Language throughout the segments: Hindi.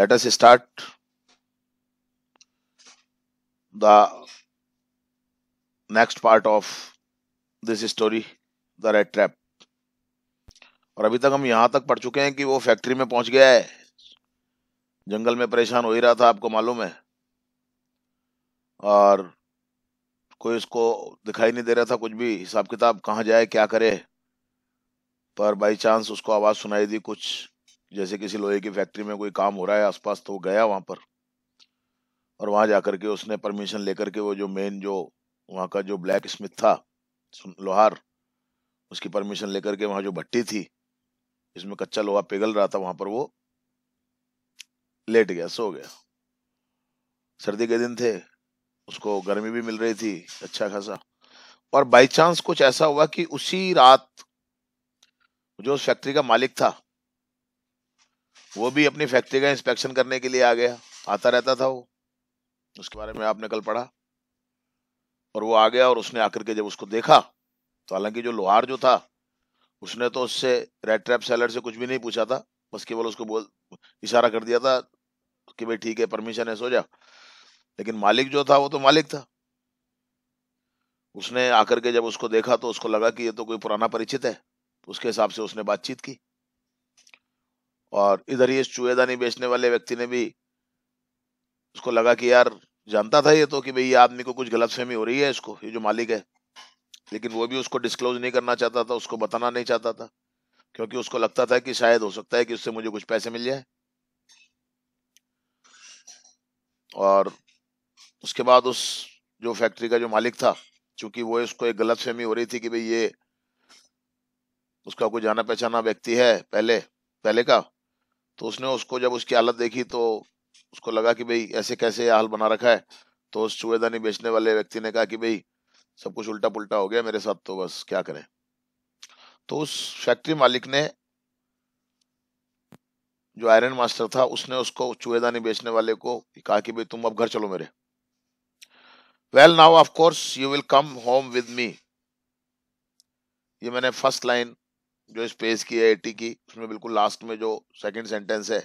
let us start the next part of this story the red trap और अभी तक हम यहां तक पढ़ चुके हैं कि वो फैक्ट्री में पहुंच गया है जंगल में परेशान हो ही रहा था आपको मालूम है और कोई उसको दिखाई नहीं दे रहा था कुछ भी हिसाब किताब कहाँ जाए क्या करे पर बाई चांस उसको आवाज़ सुनाई दी कुछ जैसे किसी लोहे की फैक्ट्री में कोई काम हो रहा है आसपास तो गया वहां पर और वहां जाकर के उसने परमिशन लेकर के वो जो मेन जो वहां का जो ब्लैक स्मिथ था लोहार उसकी परमिशन लेकर के वहां जो भट्टी थी जिसमें कच्चा लोहा पिघल रहा था वहां पर वो लेट गया सो गया सर्दी के दिन थे उसको गर्मी भी मिल रही थी अच्छा खासा और बाई चांस कुछ ऐसा हुआ कि उसी रात जो उस फैक्ट्री का मालिक था वो भी अपनी फैक्ट्री का इंस्पेक्शन करने के लिए आ गया आता रहता था वो उसके बारे में आपने कल पढ़ा और वो आ गया और उसने आकर के जब उसको देखा तो हालांकि जो लोहार जो था उसने तो उससे रेड ट्रैप सेलर से कुछ भी नहीं पूछा था बस केवल उसको बोल इशारा कर दिया था कि भाई ठीक है परमिशन है सो जा लेकिन मालिक जो था वो तो मालिक था उसने आकर के जब उसको देखा तो उसको लगा कि ये तो कोई पुराना परिचित है तो उसके हिसाब से उसने बातचीत की और इधर ये चूहेदानी बेचने वाले व्यक्ति ने भी उसको लगा कि यार जानता था ये तो कि भाई ये आदमी को कुछ गलत फहमी हो रही है इसको ये जो मालिक है लेकिन वो भी उसको डिस्क्लोज नहीं करना चाहता था उसको बताना नहीं चाहता था क्योंकि उसको लगता था कि शायद हो सकता है कि उससे मुझे कुछ पैसे मिल जाए और उसके बाद उस जो फैक्ट्री का जो मालिक था चूंकि वो उसको एक गलत फहमी हो रही थी कि भाई ये उसका कोई जाना पहचाना व्यक्ति है पहले पहले का तो उसने उसको जब उसकी हालत देखी तो उसको लगा कि भाई ऐसे कैसे हाल बना रखा है तो उस चूहेदानी बेचने वाले व्यक्ति ने कहा कि भाई सब कुछ उल्टा पुल्टा हो गया मेरे साथ तो बस क्या करें तो उस फैक्ट्री मालिक ने जो आयरन मास्टर था उसने उसको चूहेदानी बेचने वाले को कहा कि भाई तुम अब घर चलो मेरे well now of course you will come home with me ये मैंने फर्स्ट लाइन जो स्पेस की है एटी की उसमें बिल्कुल लास्ट में जो सेकंड सेंटेंस है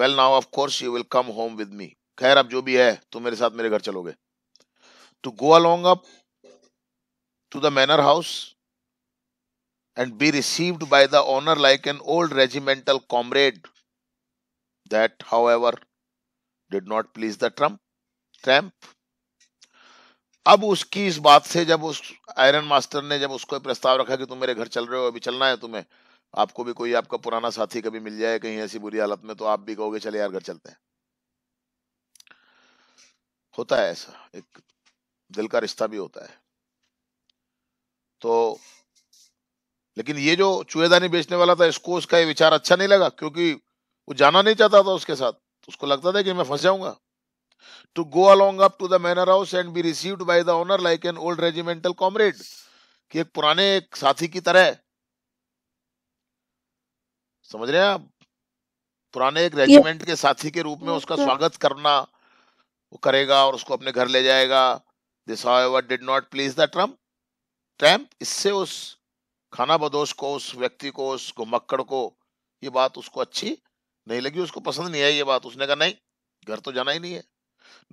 well now of course you will come home with me खैर अब जो भी है तुम मेरे साथ मेरे घर चलोगे to go along up to the manor house and be received by the owner like an old regimental comrade that however did not please the tramp tramp अब उसकी इस बात से जब उस आयरन मास्टर ने जब उसको प्रस्ताव रखा कि तुम मेरे घर चल रहे हो अभी चलना है तुम्हें आपको भी कोई आपका पुराना साथी कभी मिल जाए कहीं ऐसी बुरी हालत में तो आप भी कहोगे चले यार घर चलते हैं होता है ऐसा एक दिल का रिश्ता भी होता है तो लेकिन ये जो चूहेदानी बेचने वाला था इसको उसका ये विचार अच्छा नहीं लगा क्योंकि वो जाना नहीं चाहता था उसके साथ उसको लगता था कि मैं फंस जाऊंगा to go along up to the manor house and be received by the owner like an old regimental comrade कि एक पुराने एक साथी की तरह समझ रहे हैं आप पुराने एक रेजिमेंट के साथी के रूप में उसका स्वागत करना वो करेगा और उसको अपने घर ले जाएगा this however did not please the tramp tramp इससे उस खाना बदोश को उस व्यक्ति को उस मक्कड़ को ये बात उसको अच्छी नहीं लगी उसको पसंद नहीं आई ये बात उसने कहा नहीं घर तो जाना ही नहीं है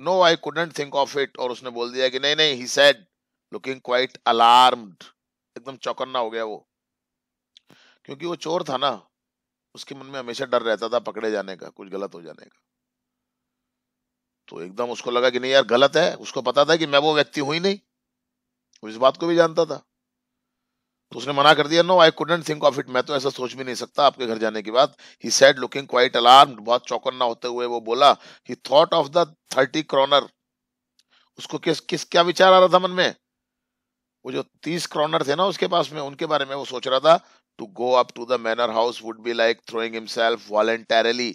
no I couldn't think of it और उसने बोल दिया कि नहीं नहीं he said looking quite alarmed एकदम चौकन्ना हो गया वो क्योंकि वो चोर था ना उसके मन में हमेशा डर रहता था पकड़े जाने का कुछ गलत हो जाने का तो एकदम उसको लगा कि नहीं यार गलत है उसको पता था कि मैं वो व्यक्ति हुई नहीं वो इस बात को भी जानता था तो उसने मना कर दिया no I couldn't think of it मैं तो ऐसा सोच भी नहीं सकता आपके घर जाने के बाद he said looking quite alarm बहुत चौकन्ना होते हुए वो बोला he thought of the thirty kronor उसको किस किस क्या विचार आ रहा था मन में वो जो तीस क्रॉनर थे ना उसके पास में उनके बारे में वो सोच रहा था to go up to the manor house would be like throwing himself voluntarily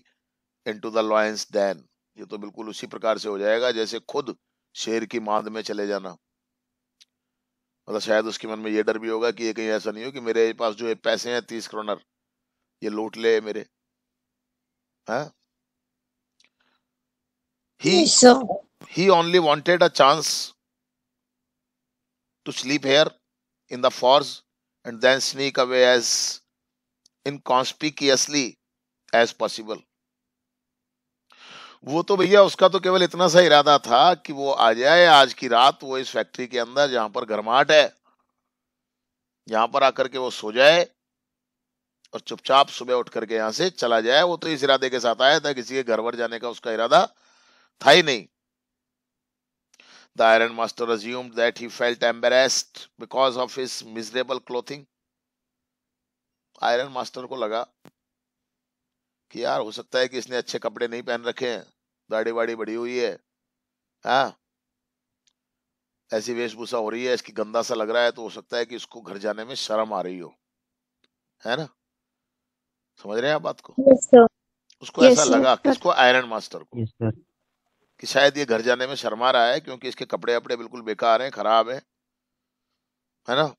to the lion's den ये तो बिल्कुल उसी प्रकार से हो जाएगा जैसे खुद शेर की मांद में चले जाना मतलब शायद उसके मन में ये डर भी होगा कि ये कहीं ऐसा नहीं हो कि मेरे पास जो पैसे हैं तीस करोड़ ये लूट ले मेरे हाँ? he he only wanted a chance to sleep here in the forest and then sneak away as inconspicuously as possible वो तो भैया उसका तो केवल इतना सा इरादा था कि वो आ जाए आज की रात वो इस फैक्ट्री के अंदर जहां पर गर्माहट है यहां पर आकर के वो सो जाए और चुपचाप सुबह उठ करके यहां से चला जाए वो तो इस इरादे के साथ आया था किसी के घर वर जाने का उसका इरादा था ही नहीं the iron master resume that he felt embarrassed because of his miserable clothing iron master को लगा कि यार हो सकता है कि इसने अच्छे कपड़े नहीं पहन रखे हैं दाढ़ी वाड़ी बड़ी हुई है हाँ ऐसी वेशभूषा हो रही है इसकी गंदा सा लग रहा है तो हो सकता है कि इसको घर जाने में शर्म आ रही हो है ना समझ रहे हैं आप बात को yes, उसको yes, ऐसा sir. लगा किसको आयरन मास्टर को yes, कि शायद ये घर जाने में शर्मा रहा है क्योंकि इसके कपड़े अपड़े बिल्कुल बेकार हैं खराब हैं है ना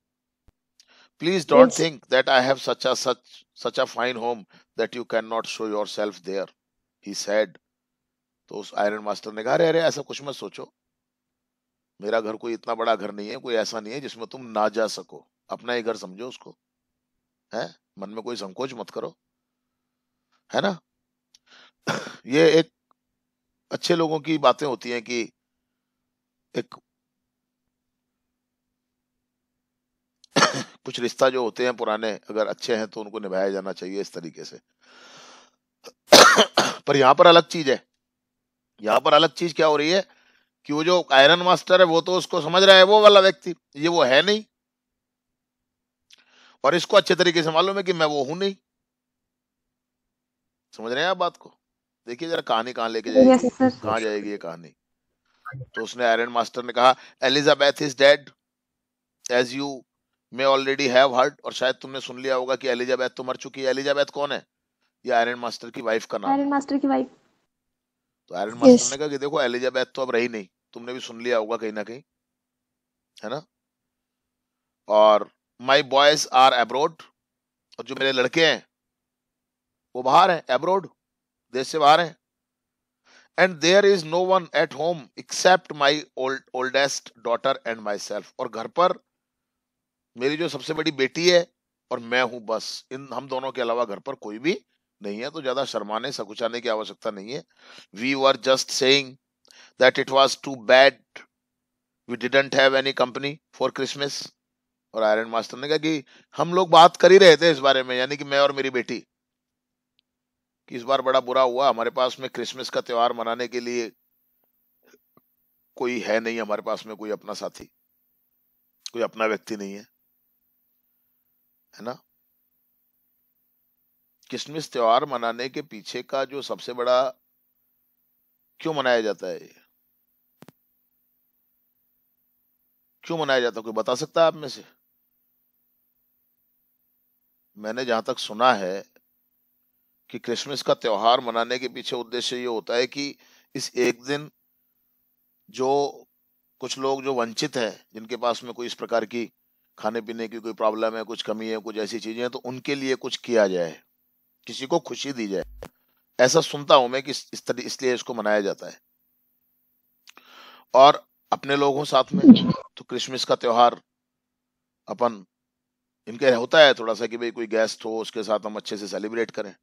please don't think that I have such a such such a fine home that you cannot show yourself there he said तो उस आयरन मास्टर ने कहा अरे ऐसा कुछ मत सोचो मेरा घर कोई इतना बड़ा घर नहीं है कोई ऐसा नहीं है जिसमें तुम ना जा सको अपना ही घर समझो उसको है मन में कोई संकोच मत करो है ना ये एक अच्छे लोगों की बातें होती हैं कि एक कुछ रिश्ता जो होते हैं पुराने अगर अच्छे हैं तो उनको निभाया जाना चाहिए इस तरीके से पर यहाँ पर अलग चीज है यहाँ पर अलग चीज क्या हो रही है कि वो जो आयरन मास्टर है वो तो उसको समझ रहा है वो वाला व्यक्ति ये वो है नहीं और इसको अच्छे तरीके से मालूम है कि मैं वो हूं नहीं समझ रहे हैं आप बात को देखिए जरा कहानी कहाँ लेके जाएगी कहाँ जाएगी ये कहानी तो उसने आयरन मास्टर ने कहा Elizabeth is dead as you may already have heard ઓર શાયદ તુમને સુન લિયા હોગા કી એલિઝાબેથ તો મર ચુકી એલિઝાબેથ કોન હે યે આયર્ન માસ્ટર કી વાઈફ કા નામ આયર્ન માસ્ટર કી વાઈફ તો આયર્ન માસ્ટર કો કહને કા કે દેખો એલિઝાબેથ તો اب રહી નહીં તુમને ભી સુન લિયા હોગા કઈ ના કઈ હે ના ઓર માય બોયસ આર એબ્રોડ ઓર જો મેરે લડકે હે વો બહાર હે એબ્રોડ દેશ સે બહાર હે and there is no one at home except my oldest daughter and myself ઓર ઘર પર मेरी जो सबसे बड़ी बेटी है और मैं हूं बस इन हम दोनों के अलावा घर पर कोई भी नहीं है तो ज्यादा शर्माने सकुचाने की आवश्यकता नहीं है we were just saying that it was too bad we didn't have any company for Christmas और आयरन मास्टर ने कहा कि हम लोग बात कर ही रहे थे इस बारे में यानी कि मैं और मेरी बेटी कि इस बार बड़ा बुरा हुआ हमारे पास में क्रिसमस का त्यौहार मनाने के लिए कोई है नहीं हमारे पास में कोई अपना साथी कोई अपना व्यक्ति नहीं है है ना किशमिश त्योहार मनाने के पीछे का जो सबसे बड़ा क्यों मनाया जाता है क्यों मनाया जाता है कोई बता सकता है आप में से मैंने जहां तक सुना है कि क्रिसमस का त्योहार मनाने के पीछे उद्देश्य ये होता है कि इस एक दिन जो कुछ लोग जो वंचित हैं जिनके पास में कोई इस प्रकार की खाने पीने की कोई प्रॉब्लम है कुछ कमी है कुछ ऐसी चीजें तो उनके लिए कुछ किया जाए किसी को खुशी दी जाए ऐसा सुनता हूं मैं कि इस इसलिए इसको मनाया जाता है और अपने लोगों साथ में तो क्रिसमस का त्योहार अपन इनके होता है थोड़ा सा कि भाई कोई गेस्ट हो उसके साथ हम अच्छे से सेलिब्रेट करें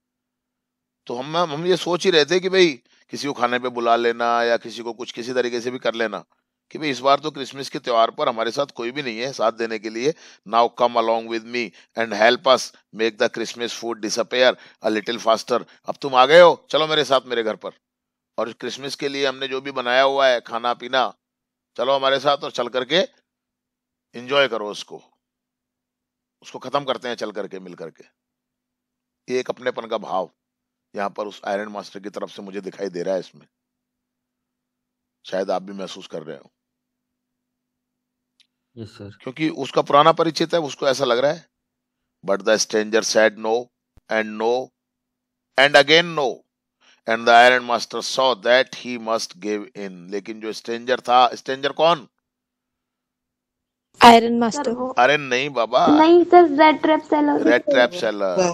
तो हम हम ये सोच ही रहे थे कि भाई किसी को खाने पे बुला लेना या किसी को कुछ किसी तरीके से भी कर लेना कि भाई इस बार तो क्रिसमस के त्यौहार पर हमारे साथ कोई भी नहीं है साथ देने के लिए now come along with me and help us make the Christmas food disappear a little faster अब तुम आ गए हो चलो मेरे साथ मेरे घर पर और क्रिसमस के लिए हमने जो भी बनाया हुआ है खाना पीना चलो हमारे साथ और चल करके इंजॉय करो उसको उसको खत्म करते हैं चल करके मिल करके ये एक अपनेपन का भाव यहाँ पर उस आयरन मास्टर की तरफ से मुझे दिखाई दे रहा है इसमें शायद आप भी महसूस कर रहे हो yes, sir. क्योंकि उसका पुराना परिचित है उसको ऐसा लग रहा है but the stranger said no and no and again no and the iron master saw that he must give in लेकिन जो स्ट्रेंजर था स्ट्रेंजर कौन आयरन मास्टर अरे नहीं बाबा नहीं sir rat trap seller rat trap seller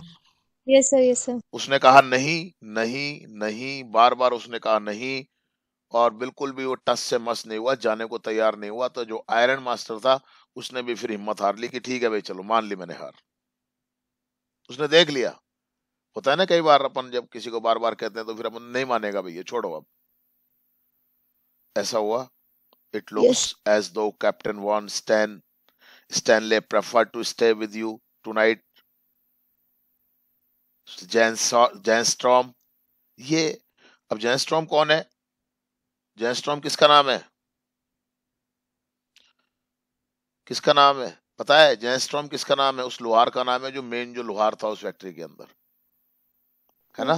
yes sir yes sir उसने कहा नहीं नहीं नहीं बार बार उसने कहा नहीं और बिल्कुल भी वो टस से मस नहीं हुआ जाने को तैयार नहीं हुआ तो जो आयरन मास्टर था उसने भी फिर हिम्मत हार ली कि ठीक है भाई चलो मान ली मैंने हार उसने देख लिया होता है ना कई बार अपन जब किसी को बार बार कहते हैं तो फिर अपन नहीं मानेगा भैया छोड़ो अब ऐसा हुआ it looks as though Captain Von Stan Stanley prefer to stay with you night Jan Jan Strom ये अब जैन स्ट्रॉम कौन है जयस्ट्रॉम किसका नाम है किसका नाम है पता है जयस्ट्रॉम किसका नाम है उस लोहार का नाम है जो मेन जो लोहार था उस फैक्ट्री के अंदर है ना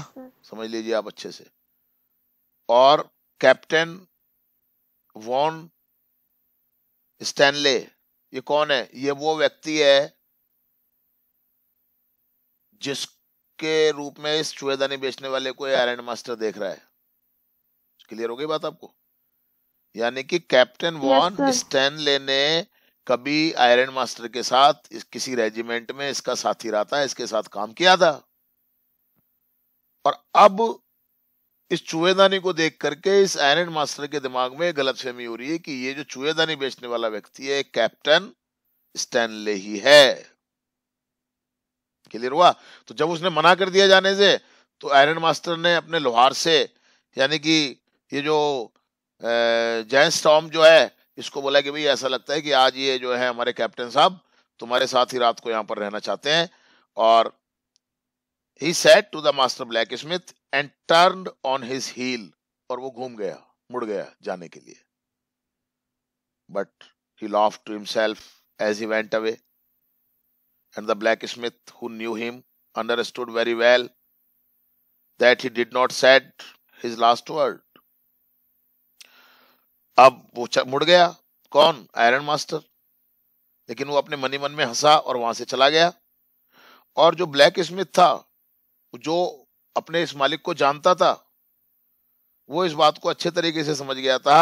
समझ लीजिए आप अच्छे से और कैप्टन वॉन स्टैनले ये कौन है ये वो व्यक्ति है जिसके रूप में इस चूहेदानी बेचने वाले को आयरन मास्टर देख रहा है क्लियर हो गई बात आपको यानी कि कैप्टन वॉन yes, स्टैनले ने कभी आयरन मास्टर के साथ इस किसी रेजिमेंट में इसका साथी रहा था इसके साथ काम किया था और अब इस चूहेदानी को देख करके इस आयरन मास्टर के दिमाग में गलत फहमी हो रही है कि ये जो चूहेदानी बेचने वाला व्यक्ति है कैप्टन स्टैनले ही है क्लियर हुआ तो जब उसने मना कर दिया जाने से तो आयरन मास्टर ने अपने लोहार से यानी कि ये जो जैन स्टॉम जो है इसको बोला कि भाई ऐसा लगता है कि आज ये जो है हमारे कैप्टन साहब तुम्हारे साथ ही रात को यहाँ पर रहना चाहते हैं और he said to the master black smith and turn on his heel और वो घूम गया मुड़ गया जाने के लिए but he laugh to himself as he went away and the black smith who knew him understood very well that he did not said his last word अब वो मुड़ गया कौन आयरन मास्टर लेकिन वो अपने मनी मन में हंसा और वहां से चला गया और जो ब्लैक स्मिथ था जो अपने इस मालिक को जानता था वो इस बात को अच्छे तरीके से समझ गया था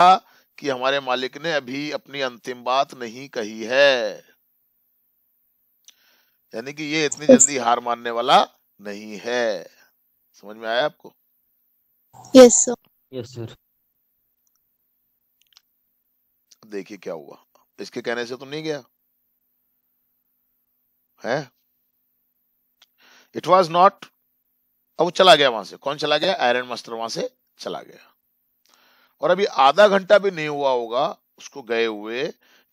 कि हमारे मालिक ने अभी अपनी अंतिम बात नहीं कही है यानी कि ये इतनी जल्दी हार मानने वाला नहीं है समझ में आया आपको यस सर यस सर देखिए क्या हुआ इसके कहने से तो नहीं गया है इट वॉज नॉट अब वो चला गया वहां से कौन चला गया आयरन मास्टर वहां से चला गया और अभी आधा घंटा भी नहीं हुआ होगा उसको गए हुए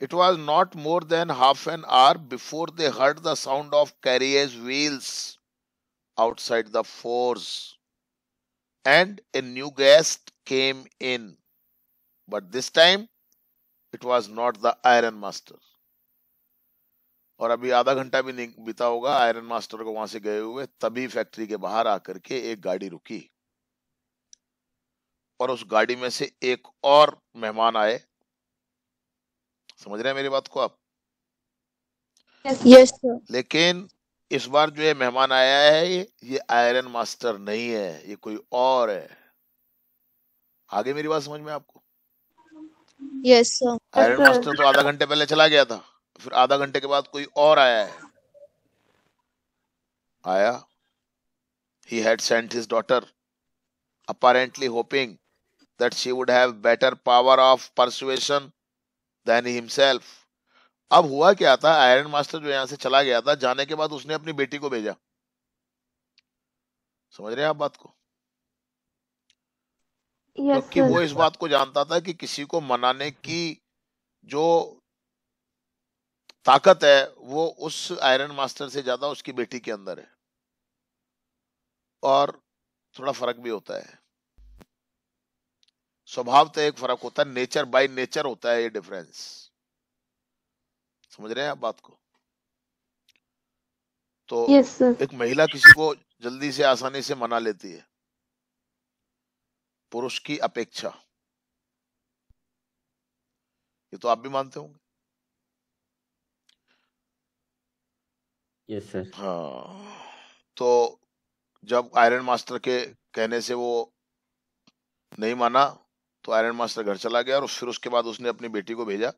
it was not more than half an hour before they heard the sound of carriage wheels outside the forge and a new guest came in but this time it was not the iron master और अभी आधा घंटा भी नहीं बीता होगा आयरन मास्टर को वहां से गए हुए तभी फैक्ट्री के बाहर आकर के एक गाड़ी रुकी और उस गाड़ी में से एक और मेहमान आए समझ रहे हैं मेरी बात को आप yes, लेकिन इस बार जो ये मेहमान आया है ये ये आयरन मास्टर नहीं है ये कोई और है आगे मेरी बात समझ में आपको यस सर आयरन मास्टर तो आधा घंटे पहले चला गया था फिर आधा घंटे के बाद कोई और आया है आया he had sent his daughter apparently hoping that she would have better power of persuasion than himself अब हुआ क्या था आयरन मास्टर जो यहां से चला गया था जाने के बाद उसने अपनी बेटी को भेजा समझ रहे हैं आप बात को क्योंकि तो वो इस बात को जानता था कि किसी को मनाने की जो ताकत है वो उस आयरन मास्टर से ज्यादा उसकी बेटी के अंदर है और थोड़ा फर्क भी होता है स्वभाव तो एक फर्क होता है नेचर बाय नेचर होता है ये डिफरेंस समझ रहे हैं आप बात को तो yes, एक महिला किसी को जल्दी से आसानी से मना लेती है पुरुष की अपेक्षा ये तो आप भी मानते होंगे यस yes, सर हाँ तो जब आयरन मास्टर के कहने से वो नहीं माना तो आयरन मास्टर घर चला गया और फिर उसके बाद उसने अपनी बेटी को भेजा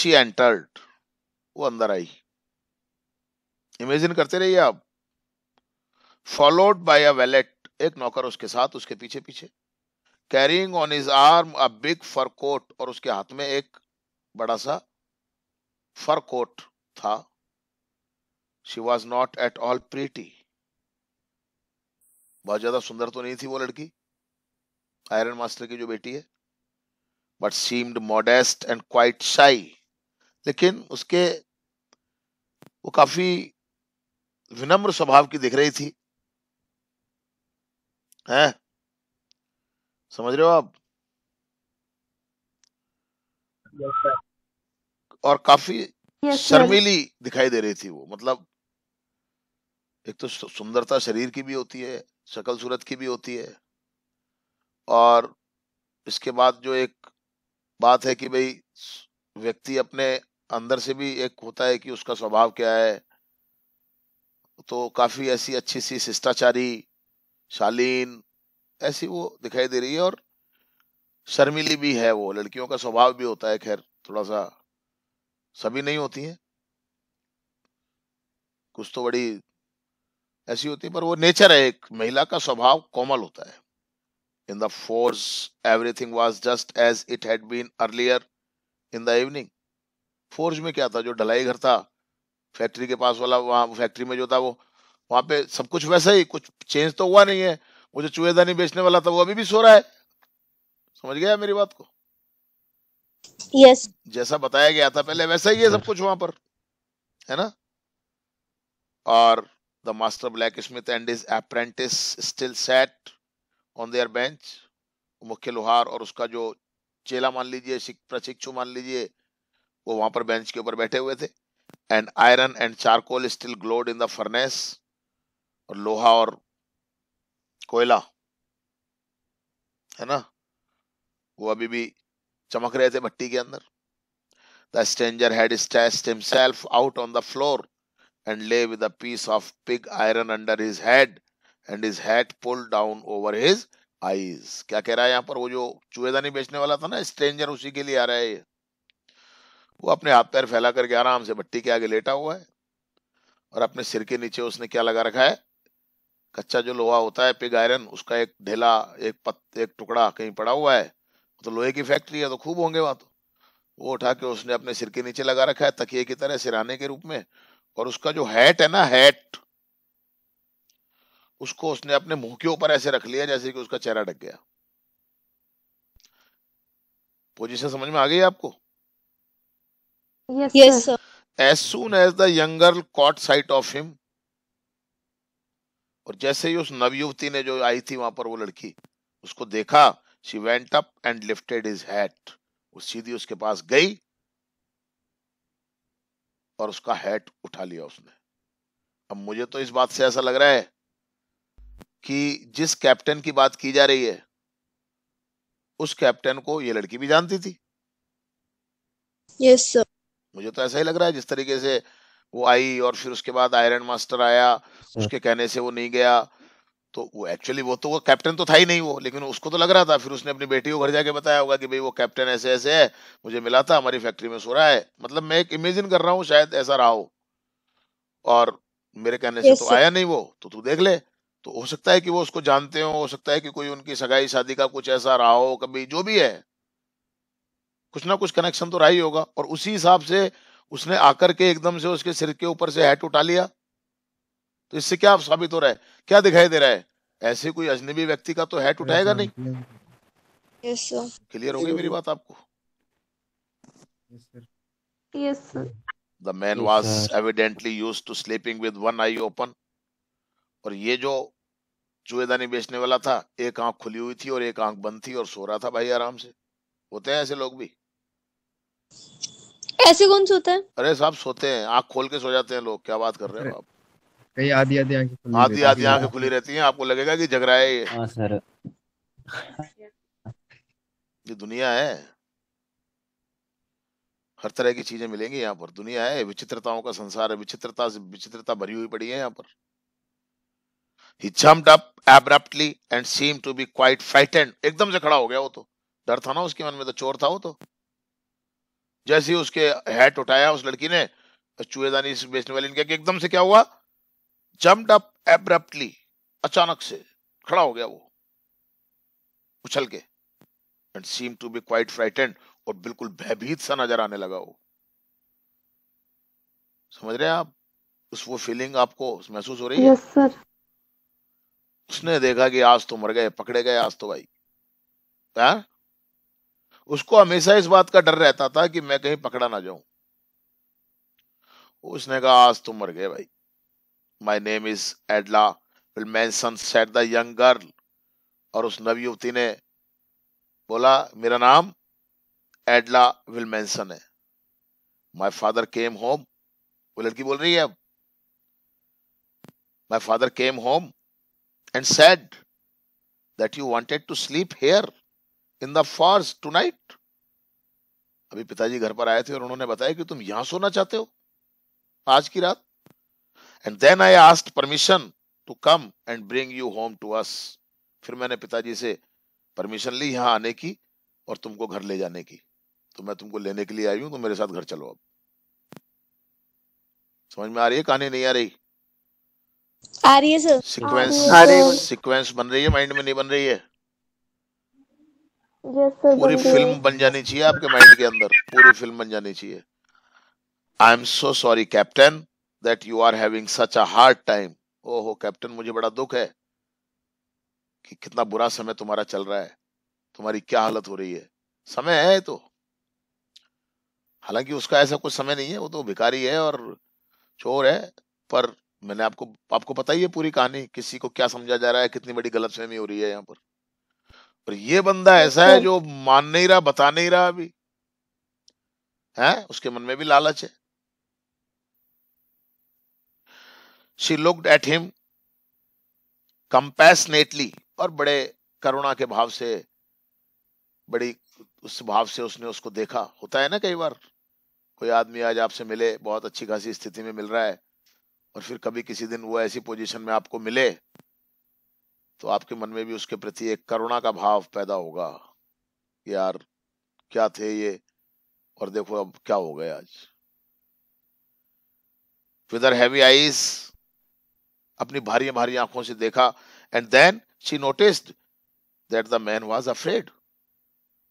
शी एंटर्ड वो अंदर आई इमेजिन करते रहिए आप फॉलोड बाय अ वेलेट एक नौकर उसके साथ उसके पीछे पीछे carrying on his arm a big fur coat और उसके हाथ में एक बड़ा सा फर कोट था she was not at all pretty बहुत ज्यादा सुंदर तो नहीं थी वो लड़की आयरन मास्टर की जो बेटी है but seemed modest and quite shy लेकिन उसके वो काफी विनम्र स्वभाव की दिख रही थी है समझ रहे हो आप yes, और काफी yes, शर्मीली दिखाई दे रही थी वो मतलब एक तो सुंदरता शरीर की भी होती है शकल सूरत की भी होती है और इसके बाद जो एक बात है कि भाई व्यक्ति अपने अंदर से भी एक होता है कि उसका स्वभाव क्या है तो काफी ऐसी अच्छी सी शिष्टाचारी शालीन ऐसी वो दिखाई दे रही है और शर्मिली भी है वो लड़कियों का स्वभाव भी होता है खैर थोड़ा सा सभी नहीं होती हैं कुछ तो बड़ी ऐसी होती है पर वो नेचर है एक महिला का स्वभाव कोमल होता है in the forge everything was just as it had been earlier in the evening forge में क्या था जो ढलाई घर था फैक्ट्री के पास वाला वहां फैक्ट्री में जो था वो वहां पे सब कुछ वैसा ही कुछ चेंज तो हुआ नहीं है वो जो चूहेदानी बेचने वाला था वो अभी भी सो रहा है समझ गया मेरी बात को यस yes. जैसा बताया गया था पहले वैसा ही है सब कुछ वहां पर है ना और the master black smith and his apprentice still sat on their bench मुख्य लोहार और उसका जो चेला मान लीजिए प्रशिक्षु मान लीजिए वो वहां पर बेंच के ऊपर बैठे हुए थे and iron and charcoal still glowed in the furnace और लोहा और कोयला है ना वो अभी भी चमक रहे थे मट्टी के अंदर the stranger had stretched himself out on the floor and lay with a piece of pig iron under his head and his hat pull down over his eyes क्या कह रहा है यहाँ पर वो जो चूहेदानी बेचने वाला था ना स्ट्रेंजर उसी के लिए आ रहा है ये वो अपने हाथ पैर फैला करके आराम से भट्टी के आगे लेटा हुआ है और अपने सिर के नीचे उसने क्या लगा रखा है कच्चा जो लोहा होता है पिग आयरन उसका एक ढेला एक पत एक टुकड़ा कहीं पड़ा हुआ है तो लोहे की फैक्ट्री है तो खूब होंगे वहां तो वो उठा के उसने अपने सिर के नीचे लगा रखा है तकिए की तरह सिराने के रूप में और उसका जो हैट है ना हैट उसको उसने अपने मुंह के ऊपर ऐसे रख लिया जैसे कि उसका चेहरा ढक गया पोजीशन समझ में आ गई आपको yes as soon as the young girl caught sight of him और जैसे ही उस नवयुवती ने जो आई थी वहां पर वो लड़की उसको देखा she went up and lifted his hat वो सीधी उसके पास गई और उसका हैट उठा लिया उसने अब मुझे तो इस बात से ऐसा लग रहा है कि जिस कैप्टन की बात की जा रही है उस कैप्टन को ये लड़की भी जानती थी यस yes, सर मुझे तो ऐसा ही लग रहा है जिस तरीके से वो आई और फिर उसके बाद आयरन मास्टर आया हाँ। उसके कहने से वो नहीं गया तो वो एक्चुअली वो तो वो कैप्टन तो था ही नहीं वो लेकिन उसको तो लग रहा था फिर उसने अपनी बेटी को घर जाके बताया होगा कि भाई वो कैप्टन ऐसे ऐसे है मुझे मिला था हमारी फैक्ट्री में सो रहा है मतलब मैं एक इमेजिन कर रहा हूँ शायद ऐसा रहा हो और मेरे कहने से तो आया नहीं वो तो तू देख ले तो हो सकता है कि वो उसको जानते हो हो सकता है कि कोई उनकी सगाई शादी का कुछ ऐसा रहा हो कभी जो भी है कुछ ना कुछ कनेक्शन तो रहा ही होगा और उसी हिसाब से उसने आकर के एकदम से उसके सिर के ऊपर से हैट उठा लिया तो इससे क्या साबित हो रहा है क्या दिखाई दे रहा है ऐसे कोई अजनबी व्यक्ति का तो हैट उठाएगा नहीं क्लियर होगी मेरी बात आपको yes sir the man yes, was sir. evidently used to sleeping और ये जो चूहेदानी बेचने वाला था एक आंख खुली हुई थी और एक आंख बंद थी और सो रहा था भाई आराम से होते हैं ऐसे लोग भी ऐसे कौन सोता है अरे साहब सोते हैं आँख खोल के सो जाते हैं लोग क्या बात कर रहे हो आप कई आधी आधी आंखें आधी आधी आंखें खुली रहती हैं आपको लगेगा कि जग रहा है ये हाँ सर ये दुनिया है हर तरह की चीजें मिलेंगी यहाँ पर दुनिया है विचित्रताओं का संसार है विचित्रता विचित्रता भरी हुई पड़ी है यहाँ पर he jumped up abruptly and seem to be quite frightened एकदम से खड़ा हो गया वो तो डर था ना उसके मन में तो चोर था वो तो जैसे ही उसके हैट उठाया उस लड़की ने चूहेदानी बेचने वाली ने एकदम से क्या हुआ जम्प्ड अप एब्रप्टली अचानक से खड़ा हो गया वो उछल के and seem to be quite frightened और बिल्कुल भयभीत सा नजर आने लगा वो समझ रहे हैं आप उस वो फीलिंग आपको महसूस हो रही है yes, sir. उसने देखा कि आज तो मर गए पकड़े गए आज तो भाई है हाँ? उसको हमेशा इस बात का डर रहता था कि मैं कहीं पकड़ा ना जाऊं उसने कहा आज तुम मर गए भाई my name is Edla Will said the young girl और उस नव युवती ने बोला मेरा नाम एडला विल मैंसन है माई फादर केम होम वो लड़की बोल रही है अब my father came home and said that you wanted to sleep here in the forge tonight अभी पिताजी घर पर आए थे और उन्होंने बताया कि तुम यहां सोना चाहते हो आज की रात and then I asked permission to come and bring you home to us फिर मैंने पिताजी से परमिशन ली यहां आने की और तुमको घर ले जाने की तो मैं तुमको लेने के लिए आई हूं तो मेरे साथ घर चलो अब समझ में आ रही है कहानी नहीं आ रही आ रही है सर सीक्वेंस सीक्वेंस बन रही है माइंड में नहीं बन रही है पूरी फिल्म बन जानी चाहिए आपके माइंड के अंदर पूरी फिल्म बन जानी चाहिए I am so sorry Captain that you are having such a hard time ओहो कैप्टन मुझे बड़ा दुख है कि कितना बुरा समय तुम्हारा चल रहा है तुम्हारी क्या हालत हो रही है समय है तो हालांकि उसका ऐसा कुछ समय नहीं है वो तो भिकारी है और चोर है पर मैंने आपको आपको पता ही है पूरी कहानी किसी को क्या समझा जा रहा है कितनी बड़ी गलतफहमी हो रही है यहाँ पर पर ये बंदा ऐसा है जो मान नहीं रहा बता नहीं रहा अभी है उसके मन में भी लालच है she looked at him compassionately और बड़े करुणा के भाव से बड़ी उस भाव से उसने उसको देखा होता है ना कई बार कोई आदमी आज आपसे मिले बहुत अच्छी खासी स्थिति में मिल रहा है और फिर कभी किसी दिन वो ऐसी पोजीशन में आपको मिले तो आपके मन में भी उसके प्रति एक करुणा का भाव पैदा होगा यार क्या थे ये और देखो अब क्या हो गया आज विदर हैवी आईज अपनी भारी भारी आंखों से देखा and then she noticed that the man was afraid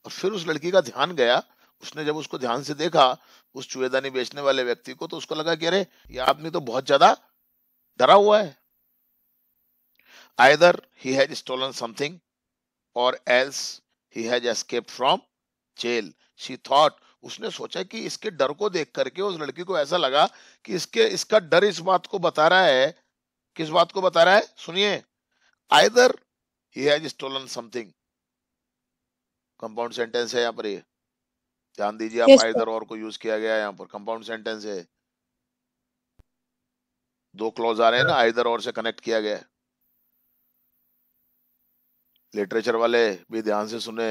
और फिर उस लड़की का ध्यान गया उसने जब उसको ध्यान से देखा उस चूहेदानी बेचने वाले व्यक्ति को तो उसको लगा कि अरे ये आदमी तो बहुत ज्यादा डरा हुआ है Either he has stolen something or else he has escaped from jail. She thought उसने सोचा कि इसके डर को देख करके उस लड़की को ऐसा लगा कि इसके इसका डर इस बात को बता रहा है किस बात को बता रहा है सुनिए either he has stolen something compound sentence है यहाँ पर ये ध्यान दीजिए आप आइदर और को यूज किया गया है यहाँ पर कंपाउंड सेंटेंस है दो क्लॉज आ रहे हैं ना आइदर और से कनेक्ट किया गया है लिटरेचर वाले भी ध्यान से सुने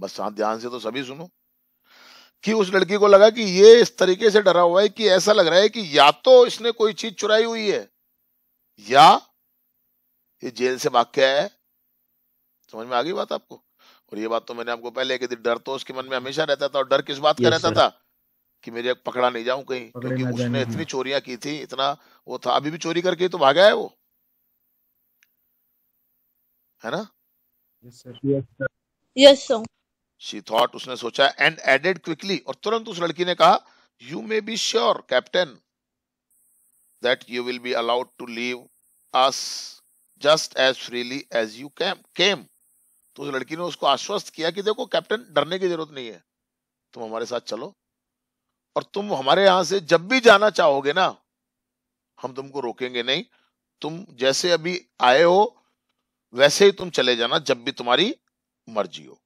बस हाँ, ध्यान से तो सभी सुनो कि उस लड़की को लगा कि ये इस तरीके से डरा हुआ है कि ऐसा लग रहा है कि या तो इसने कोई चीज चुराई हुई है या ये जेल से भाग के है समझ में आ गई बात आपको और ये बात तो मैंने आपको पहले कि डर तो उसके मन में हमेशा रहता था और डर किस बात का रहता था कि मेरे पकड़ा नहीं जाऊं कहीं क्योंकि उसने इतनी चोरियां की थी इतना वो था अभी भी चोरी करके तो भागा है वो है ना यस सर शी थॉट उसने सोचा एंड एडेड क्विकली और तुरंत उस लड़की ने कहा you may be sure captain that you will be allowed to leave us just as freely as you came came तो उस लड़की ने उसको आश्वस्त किया कि देखो कैप्टन डरने की जरूरत नहीं है तुम हमारे साथ चलो और तुम हमारे यहां से जब भी जाना चाहोगे ना हम तुमको रोकेंगे नहीं तुम जैसे अभी आए हो वैसे ही तुम चले जाना जब भी तुम्हारी मर्जी हो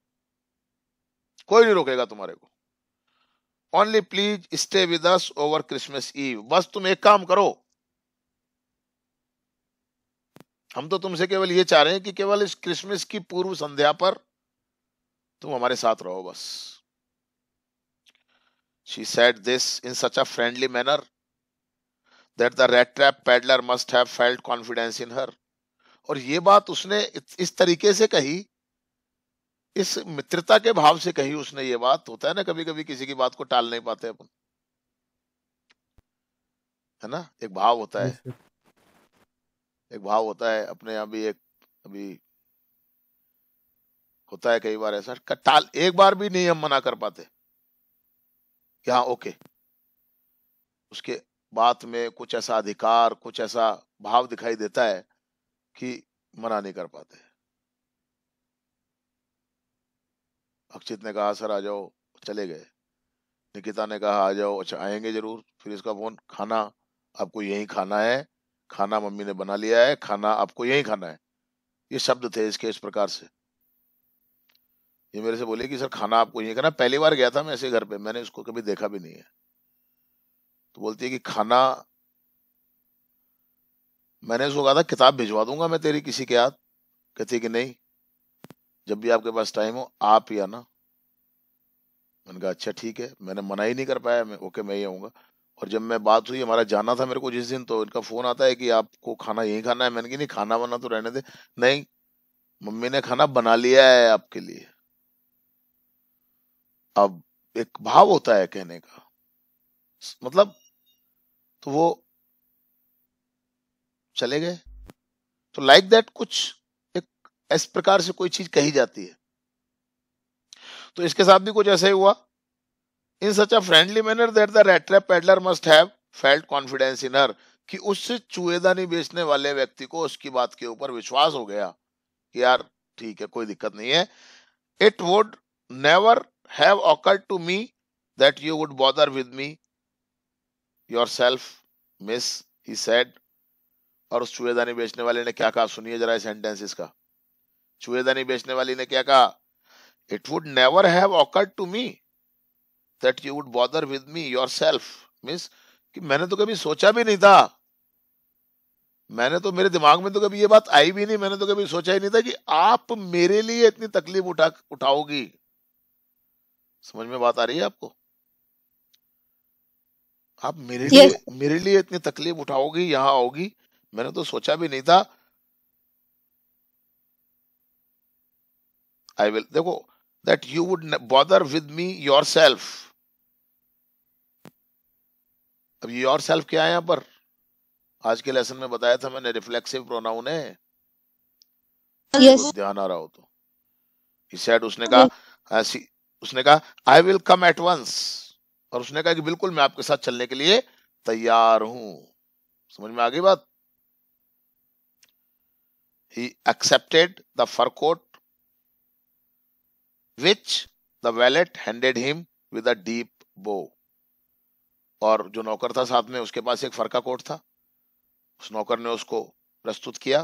कोई नहीं रोकेगा तुम्हारे को only please stay with us over Christmas eve बस तुम एक काम करो हम तो तुमसे केवल ये चाह रहे हैं कि केवल इस क्रिसमस की पूर्व संध्या पर तुम हमारे साथ रहो बस she said this in such a friendly manner that the rat trap peddler must have felt confidence in her और ये बात उसने इस तरीके से कही इस मित्रता के भाव से कही उसने ये बात होता है ना कभी कभी किसी की बात को टाल नहीं पाते अपन है ना एक भाव होता है एक भाव होता है अपने यहां भी एक अभी होता है कई बार ऐसा टाल एक बार भी नहीं हम मना कर पाते कि हाँ ओके उसके बात में कुछ ऐसा अधिकार कुछ ऐसा भाव दिखाई देता है कि मना नहीं कर पाते अक्षित ने कहा सर आ जाओ चले गए निकिता ने कहा आ जाओ अच्छा आएंगे जरूर फिर इसका फोन खाना आपको यही खाना है खाना मम्मी ने बना लिया है खाना आपको यही खाना है ये शब्द थे इसके इस प्रकार से ये मेरे से बोले कि सर खाना आपको यही खाना पहली बार गया था मैं ऐसे घर पे मैंने उसको कभी देखा भी नहीं है तो बोलती है कि खाना मैंने उसको कहा था किताब भिजवा दूंगा मैं तेरी किसी के हाथ कहती कि नहीं जब भी आपके पास टाइम हो आप ही आना मैंने कहा अच्छा ठीक है मैंने मना ही नहीं कर पाया मैं ओके मैं ही आऊँगा और जब मैं बात हुई हमारा जाना था मेरे को जिस दिन तो इनका फ़ोन आता है कि आपको खाना यहीं खाना है मैंने कहा नहीं खाना बना तो रहने दे नहीं मम्मी ने खाना बना लिया है आपके लिए अब एक भाव होता है कहने का मतलब तो वो चले गए तो लाइक like दैट कुछ एक इस प्रकार से कोई चीज कही जाती है तो इसके साथ भी कुछ ऐसा ही हुआ in such a friendly manner that the rat peddler must have felt confidence in her कि उससे चूहेदानी बेचने वाले व्यक्ति को उसकी बात के ऊपर विश्वास हो गया कि यार ठीक है कोई दिक्कत नहीं है it would never have occurred to me that you would bother with me yourself miss he said और उस चूहेदानी बेचने वाले ने क्या कहा सुनिए जरा सेंटेंस इसका चूहेदानी बेचने वाली ने क्या कहा it would never have occurred to me that you would bother with me yourself means कि मैंने तो कभी सोचा भी नहीं था मैंने तो मेरे दिमाग में तो कभी ये बात आई भी नहीं मैंने तो कभी सोचा ही नहीं था कि आप मेरे लिए इतनी तकलीफ उठा उठाओगी समझ में बात आ रही है आपको आप मेरे yes. लिए मेरे लिए इतनी तकलीफ उठाओगी यहाँ आओगी मैंने तो सोचा भी नहीं था आई विल देखो that you would bother with me yourself अब योर सेल्फ क्या है यहां पर आज के लेसन में बताया था मैंने रिफ्लेक्सिव प्रोनाउन है yes. ध्यान आ रहा हो तो सेड उसने कहा ऐसी हाँ, उसने कहा I will come at once और उसने कहा कि बिल्कुल मैं आपके साथ चलने के लिए तैयार हूं समझ में आ गई बात he accepted the fur coat which the valet handed him with a deep bow. और जो नौकर था साथ में उसके पास एक फरका कोट था उस नौकर ने उसको प्रस्तुत किया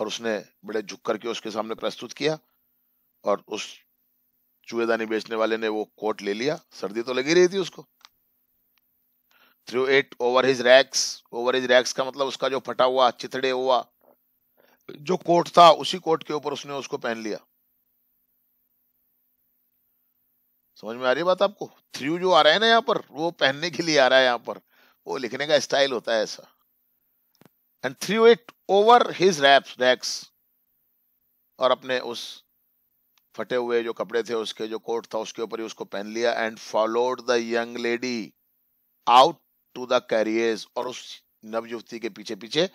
और उसने बड़े झुक करके उसके सामने प्रस्तुत किया और उस चूहेदानी बेचने वाले ने वो कोट ले लिया सर्दी तो लगी रही थी उसको threw it over his rags over his rags का मतलब उसका जो फटा हुआ चितड़े हुआ जो कोट था उसी कोट के ऊपर उसने उसको पहन लिया समझ में आ रही है बात आपको थ्री जो आ रहा है ना यहाँ पर वो पहनने के लिए आ रहा है यहाँ पर वो लिखने का स्टाइल होता है ऐसा and threw it over his rags rags और अपने उस फटे हुए जो कपड़े थे उसके जो कोट था उसके ऊपर ही उसको पहन लिया and followed the young lady out to the carriers और उस नवयुवती के पीछे पीछे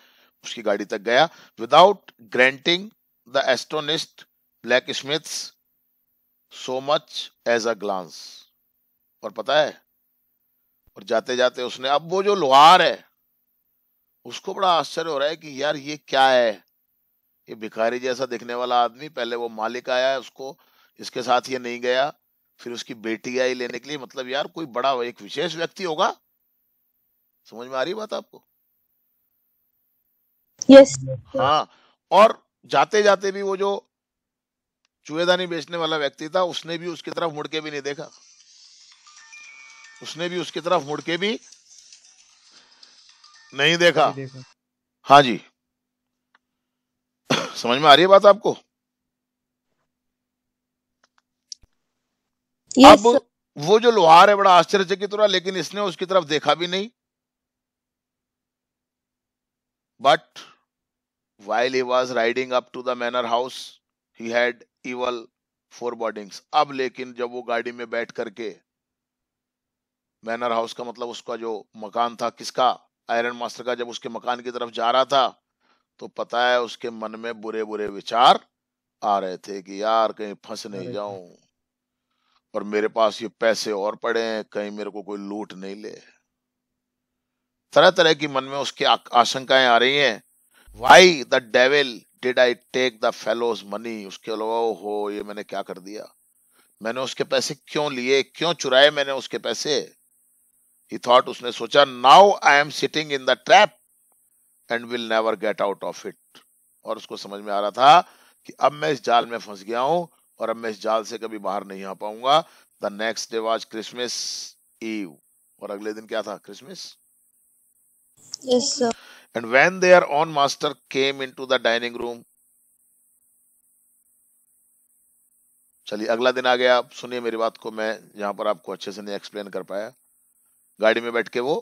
उसकी गाड़ी तक गया without granting the astonished blacksmiths so much as a glance और पता है और जाते जाते उसने अब वो जो लोहार है उसको बड़ा आश्चर्य हो रहा है कि यार ये क्या है ये भिखारी जैसा दिखने वाला आदमी पहले वो मालिक आया है उसको इसके साथ ये नहीं गया फिर उसकी बेटी आई लेने के लिए मतलब यार कोई बड़ा एक विशेष व्यक्ति होगा समझ में आ रही बात आपको yes. हाँ और जाते जाते भी वो जो चूहेदानी बेचने वाला व्यक्ति था उसने भी उसकी तरफ मुड़के भी नहीं देखा उसने भी उसकी तरफ मुड़के भी नहीं देखा, नहीं देखा। हाँ जी समझ में आ रही है बात आपको yes, अब वो जो लोहार है बड़ा आश्चर्यचकित हो रहा लेकिन इसने उसकी तरफ देखा भी नहीं but while he was riding up to the manor house he had evil forebodings अब लेकिन जब वो गाड़ी में बैठ करके मैनर हाउस का मतलब उसका जो मकान था किसका आयरन मास्टर का जब उसके मकान की तरफ जा रहा था तो पता है उसके मन में बुरे बुरे विचार आ रहे थे कि यार कहीं फंस नहीं जाऊं और मेरे पास ये पैसे और पड़े हैं कहीं मेरे को कोई लूट नहीं ले तरह तरह की मन में उसकी आशंकाएं आ रही हैं why the devil did I take the fellow's money उसके अलावा हो ये मैंने क्या कर दिया मैंने उसके पैसे क्यों लिए क्यों चुराए मैंने उसके पैसे ही थॉट उसने सोचा now I am sitting in the trap and will never get out of it और उसको समझ में आ रहा था कि अब मैं इस जाल में फंस गया हूं और अब मैं इस जाल से कभी बाहर नहीं आ पाऊंगा the next day was Christmas eve और अगले दिन क्या था Christmas yes, And when their own master came into the dining room, चलिए अगला दिन आ गया आप सुनिए मेरी बात को मैं यहाँ पर आपको अच्छे से नहीं एक्सप्लेन कर पाया गाड़ी में बैठ के वो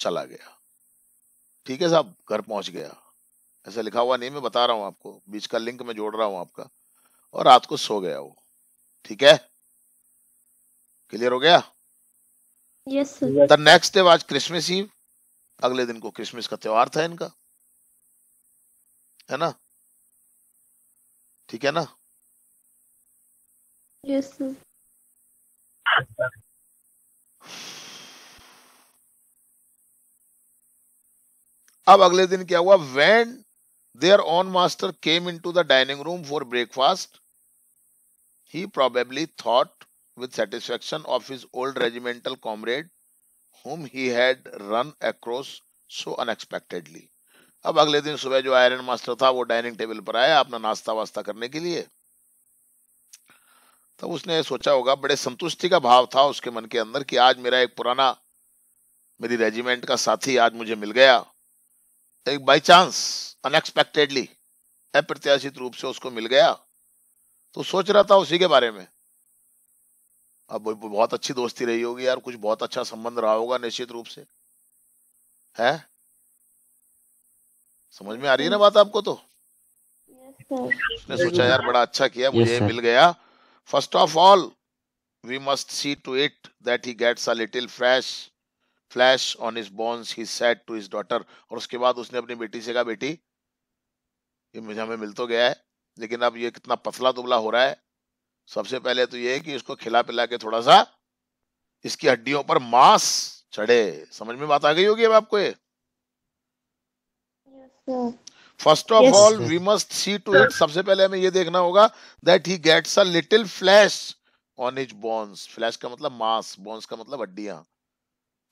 चला गया ठीक है साहब घर पहुंच गया ऐसा लिखा हुआ नहीं मैं बता रहा हूं आपको बीच का लिंक मैं जोड़ रहा हूं आपका और रात को सो गया वो ठीक है क्लियर हो गया the next day was Christmas eve अगले दिन को क्रिसमस का त्योहार था इनका है ना ठीक है ना yes, अब अगले दिन क्या हुआ when the ironmaster came into the dining room for breakfast he probably thought with satisfaction of his old regimental comrade whom he had run across so unexpectedly. अब अगले दिन सुबह जो आयरन मास्टर था वो डाइनिंग टेबल पर आया अपना नाश्ता वास्ता करने के लिए तब उसने सोचा होगा बड़े संतुष्टि का भाव था उसके मन के अंदर कि आज मेरा एक पुराना मेरी रेजिमेंट का साथी आज मुझे मिल गया एक बाय चांस अनएक्सपेक्टेडली अप्रत्याशित रूप से उसको मिल गया तो सोच रहा था उसी के बारे में अब बहुत अच्छी दोस्ती रही होगी यार कुछ बहुत अच्छा संबंध रहा होगा निश्चित रूप से है समझ में आ रही है ना हाँ। बात आपको तो सोचा यार बड़ा अच्छा किया मुझे मिल गया first of all we must see to it that he gets a little fresh flesh on his bones he said to his daughter और उसके बाद उसने अपनी बेटी से कहा बेटी ये मुझे हमें मिल तो गया है लेकिन अब ये कितना पतला दुबला हो रहा है सबसे पहले तो ये कि इसको खिला पिला के थोड़ा सा इसकी हड्डियों पर मांस चढ़े समझ में बात आ गई होगी अब आपको ये first of all we must see to it सबसे पहले हमें ये देखना होगा that he gets a little flesh on his bones flesh का मतलब मांस बोन्स का मतलब हड्डियां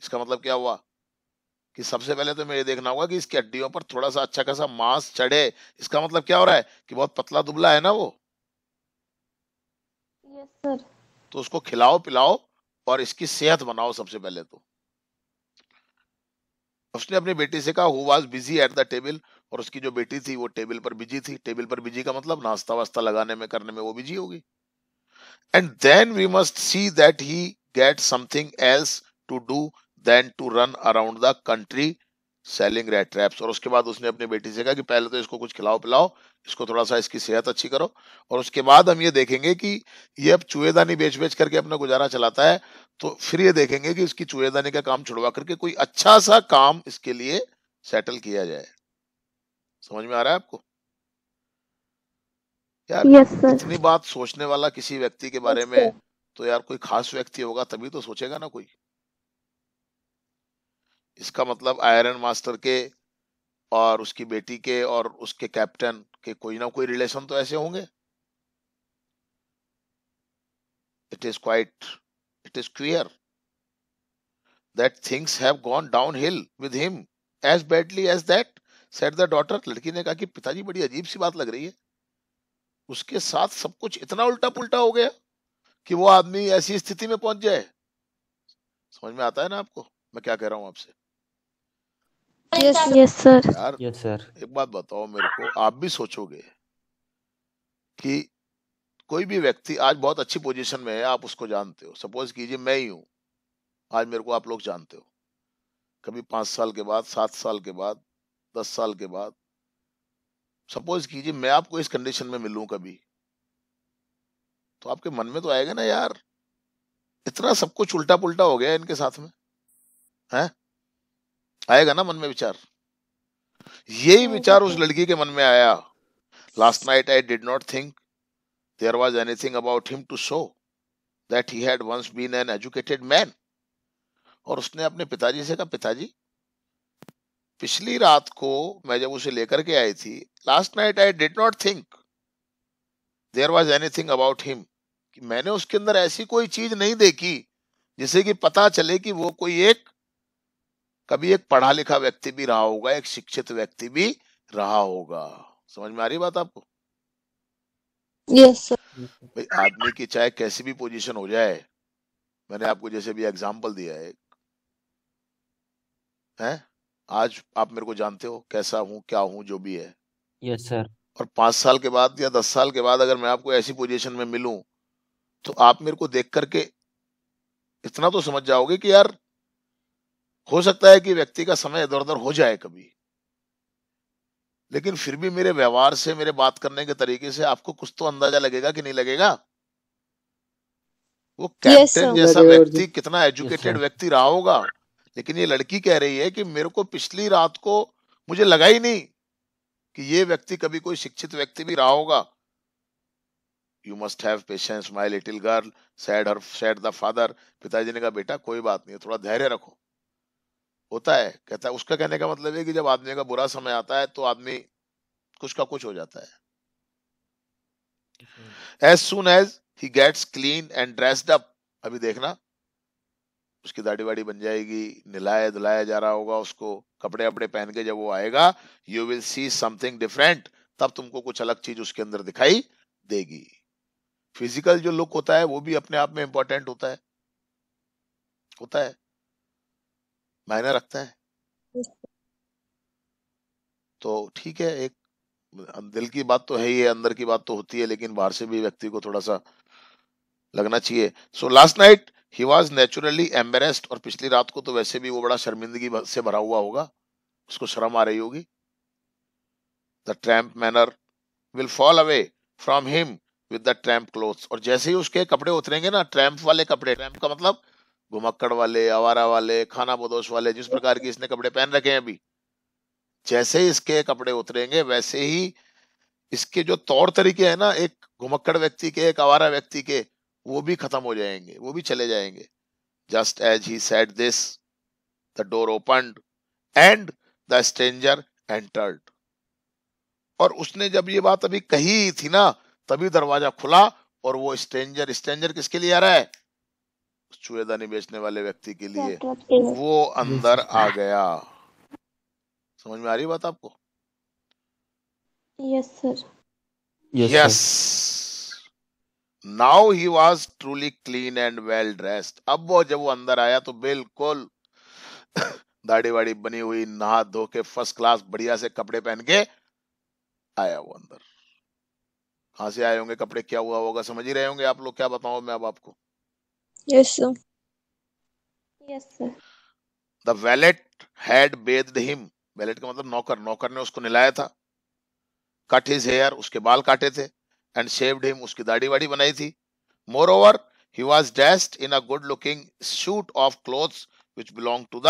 इसका मतलब क्या हुआ कि सबसे पहले तो मैं ये देखना होगा कि इसकी हड्डियों पर थोड़ा सा अच्छा खासा मांस चढ़े इसका मतलब क्या हो रहा है कि बहुत पतला दुबला है ना वो तो उसको खिलाओ पिलाओ और इसकी सेहत बनाओ सबसे पहले तो उसने अपनी बेटी से कहा who was busy at the table और उसकी जो बेटी थी वो टेबल पर बिजी थी टेबल पर बिजी का मतलब नाश्ता वास्ता लगाने में करने में वो बिजी होगी and then we must see that he get something else to do than to run around the country selling rat traps और उसके बाद उसने अपनी बेटी से कहा कि पहले तो इसको कुछ खिलाओ पिलाओ इसको थोड़ा सा इसकी सेहत अच्छी करो और उसके बाद हम ये देखेंगे कि ये अब चूहेदानी बेच बेच करके अपना गुजारा चलाता है तो फिर ये देखेंगे कि इसकी चूहेदानी का काम छुड़वा करके कोई अच्छा सा काम इसके लिए सेटल किया जाए समझ में आ रहा है आपको यार yes, इतनी बात सोचने वाला किसी व्यक्ति के बारे yes, में तो यार कोई खास व्यक्ति होगा तभी तो सोचेगा ना कोई इसका मतलब आयरन मास्टर के और उसकी बेटी के और उसके कैप्टन के कोई ना कोई रिलेशन तो ऐसे होंगे it is quite it is clear that things have gone downhill with him as badly as that said the daughter लड़की ने कहा कि पिताजी बड़ी अजीब सी बात लग रही है उसके साथ सब कुछ इतना उल्टा पुल्टा हो गया कि वो आदमी ऐसी स्थिति में पहुंच जाए समझ में आता है ना आपको मैं क्या कह रहा हूं आपसे यार यस सर एक बात बताओ मेरे को आप भी सोचोगे कि कोई भी व्यक्ति आज बहुत अच्छी पोजीशन में है आप उसको जानते हो सपोज कीजिए मैं ही हूँ आज मेरे को आप लोग जानते हो कभी पांच साल के बाद सात साल के बाद दस साल के बाद सपोज कीजिए मैं आपको इस कंडीशन में मिलूं कभी तो आपके मन में तो आएगा ना यार इतना सब कुछ उल्टा पुल्टा हो गया इनके साथ में हैं आएगा ना मन में विचार यही हाँ, विचार उस लड़की के मन में आया last night I did not think there was anything about him to show that he had once been an educated man और उसने अपने पिताजी से कहा पिताजी पिछली रात को मैं जब उसे लेकर के आई थी last night I did not think there was anything about him कि मैंने उसके अंदर ऐसी कोई चीज नहीं देखी जिससे कि पता चले कि वो कोई एक कभी एक पढ़ा लिखा व्यक्ति भी रहा होगा एक शिक्षित व्यक्ति भी रहा होगा समझ में आ रही बात आपको yes, भाई आदमी की चाहे कैसी भी पोजीशन हो जाए मैंने आपको जैसे भी एग्जांपल दिया है हैं आज आप मेरे को जानते हो कैसा हूँ क्या हूँ जो भी है यस yes, सर और पांच साल के बाद या दस साल के बाद अगर मैं आपको ऐसी पोजीशन में मिलूं तो आप मेरे को देख करके इतना तो समझ जाओगे कि यार हो सकता है कि व्यक्ति का समय इधर उधर हो जाए कभी लेकिन फिर भी मेरे व्यवहार से मेरे बात करने के तरीके से आपको कुछ तो अंदाजा लगेगा कि नहीं लगेगा वो कैप्टन yes, जैसा व्यक्ति कितना एजुकेटेड yes, व्यक्ति रहा होगा लेकिन ये लड़की कह रही है कि मेरे को पिछली रात को मुझे लगा ही नहीं कि ये व्यक्ति कभी कोई शिक्षित व्यक्ति भी रहा होगा you must have patience my little girl said her said the father पिताजी ने कहा बेटा कोई बात नहीं थोड़ा धैर्य रखो होता है कहता है उसका कहने का मतलब है कि जब आदमी का बुरा समय आता है तो आदमी कुछ का कुछ हो जाता है as soon as he gets clean and dressed up अभी देखना उसकी दाढ़ी वाड़ी बन जाएगी निलाया धुलाया जा रहा होगा उसको कपड़े अपड़े पहन के जब वो आएगा you will see something different तब तुमको कुछ अलग चीज उसके अंदर दिखाई देगी फिजिकल जो लुक होता है वो भी अपने आप में इंपॉर्टेंट होता है होता है मायने रखते हैं तो ठीक है एक दिल की बात तो है ही है अंदर की बात तो होती है लेकिन बाहर से भी व्यक्ति को थोड़ा सा लगना चाहिए so last night he was naturally embarrassed और पिछली रात को तो वैसे भी वो बड़ा शर्मिंदगी से भरा हुआ होगा उसको शर्म आ रही होगी the tramp manner will fall away from him with the tramp cloth और जैसे ही उसके कपड़े उतरेंगे ना ट्रैम्प वाले कपड़े ट्रैम्प का मतलब घुमक्कड़ वाले आवारा वाले खाना बदोश वाले जिस प्रकार की इसने कपड़े पहन रखे हैं अभी जैसे ही इसके कपड़े उतरेंगे वैसे ही इसके जो तौर तरीके हैं ना एक घुमक्कड़ व्यक्ति के एक आवारा व्यक्ति के वो भी खत्म हो जाएंगे वो भी चले जाएंगे just as he said this the door open and the stranger entered और उसने जब ये बात अभी कही थी ना तभी दरवाजा खुला और वो स्ट्रेंजर स्ट्रेंजर किसके लिए आ रहा है चूहेदानी बेचने वाले व्यक्ति के लिए वो अंदर आ गया समझ में आ रही बात आपको yes sir yes now he was truly clean and well dressed अब वो जब वो अंदर आया तो बिल्कुल दाढ़ी वाड़ी बनी हुई नहा धो के फर्स्ट क्लास बढ़िया से कपड़े पहन के आया वो अंदर कहा से आए होंगे कपड़े क्या हुआ होगा समझ ही रहे होंगे आप लोग क्या बताओ मैं अब आपको वैलेट का मतलब नौकर नौकर ने उसको नहलाया था कट हिज हेयर उसके बाल काटे थे एंड शेव्ड हिम उसकी दाढ़ी वाड़ी बनाई थी moreover he was in a good looking suit of cloth which belong to the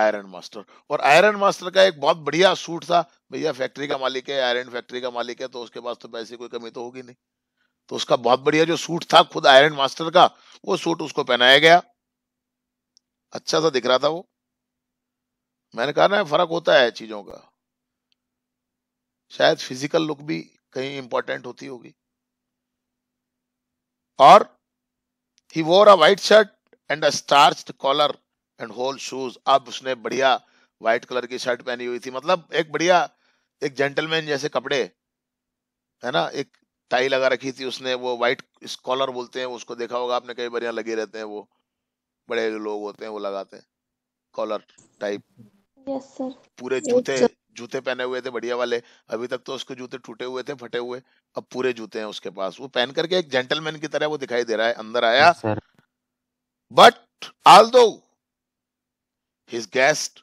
iron master और आयरन मास्टर का एक बहुत बढ़िया सूट था भैया फैक्ट्री का मालिक है आयरन फैक्ट्री का मालिक है तो उसके पास तो पैसे कोई कमी तो होगी नहीं तो उसका बहुत बढ़िया जो सूट था खुद आयरन मास्टर का वो सूट उसको पहनाया गया अच्छा सा दिख रहा था वो मैंने कहा ना फर्क होता है चीजों का शायद फिजिकल लुक भी कहीं इंपॉर्टेंट होती होगी और he wore a white shirt and a starch collar and whole shoes अब उसने बढ़िया व्हाइट कलर की शर्ट पहनी हुई थी मतलब एक बढ़िया एक जेंटलमैन जैसे कपड़े है ना एक टाई लगा रखी थी उसने वो व्हाइट स्कॉलर बोलते हैं उसको देखा होगा आपने कई बार यहाँ लगे रहते हैं वो बड़े लोग होते हैं वो लगाते हैं कॉलर टाइप पूरे जूते जूते पहने हुए थे बढ़िया वाले अभी तक तो उसके जूते टूटे हुए थे फटे हुए अब पूरे जूते हैं उसके पास वो पहन करके एक जेंटलमैन की तरह वो दिखाई दे रहा है अंदर आया but although his guest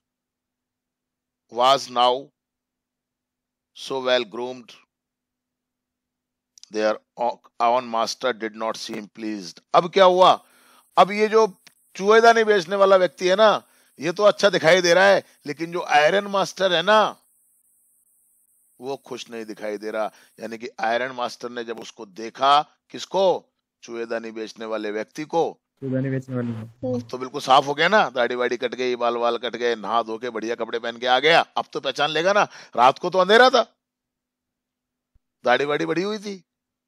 was now so well groomed the ironmaster did not seem please अब क्या हुआ अब ये जो चूहेदानी बेचने वाला व्यक्ति है ना ये तो अच्छा दिखाई दे रहा है लेकिन जो आयरन मास्टर है ना वो खुश नहीं दिखाई दे रहा यानी कि आयरन मास्टर ने जब उसको देखा किसको चूहेदानी बेचने वाले व्यक्ति को चूहेदानी बेचने वाले तो बिल्कुल साफ हो गया ना दाढ़ी वाड़ी कट गई बाल वाल कट गए नहा धो के बढ़िया कपड़े पहन के आ गया अब तो पहचान लेगा ना रात को तो अंधेरा था दाढ़ी वाड़ी बड़ी हुई थी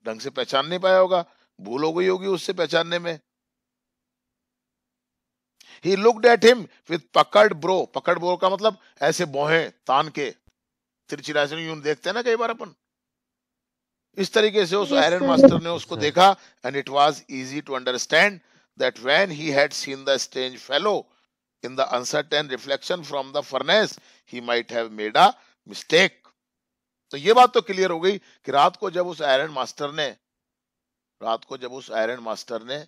ढंग से पहचान नहीं पाया होगा भूल हो गई होगी उससे पहचानने में he looked at him with puckered brow puckered brow का मतलब ऐसे बोहे तान के तिरछिरा देखते हैं ना कई बार अपन इस तरीके से उस आयरन मास्टर ने उसको देखा and it was easy to understand that when he had seen the strange fellow in the uncertain reflection from the furnace he might have made a mistake तो ये बात तो क्लियर हो गई कि रात को जब उस आयरन मास्टर ने रात को जब उस आयरन मास्टर ने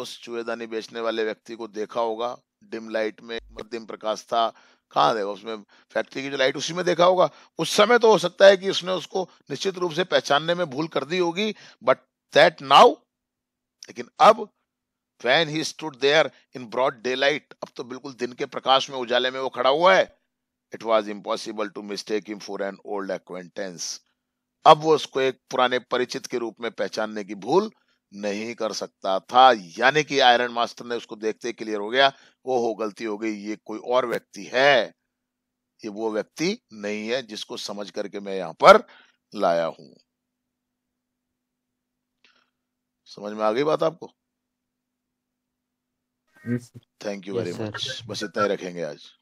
उस चूहेदानी बेचने वाले व्यक्ति को देखा होगा डिम लाइट में मध्यम प्रकाश था कहा देखा उसमें फैक्ट्री की जो लाइट उसी में देखा होगा उस समय तो हो सकता है कि उसने उसको निश्चित रूप से पहचानने में भूल कर दी होगी बट दैट नाउ लेकिन अब when he stood there in broad daylight अब तो बिल्कुल दिन के प्रकाश में उजाले में वो खड़ा हुआ है it was impossible to mistake him for an old acquaintance अब वो उसको एक पुराने परिचित के रूप में पहचानने की भूल नहीं कर सकता था यानी कि आयरन मास्टर ने उसको देखते क्लियर हो गया वो हो गलती हो गई ये कोई और व्यक्ति है ये वो व्यक्ति नहीं है जिसको समझ करके मैं यहां पर लाया हूं समझ में आ गई बात आपको थैंक यू वेरी मच बस इतना ही रखेंगे आज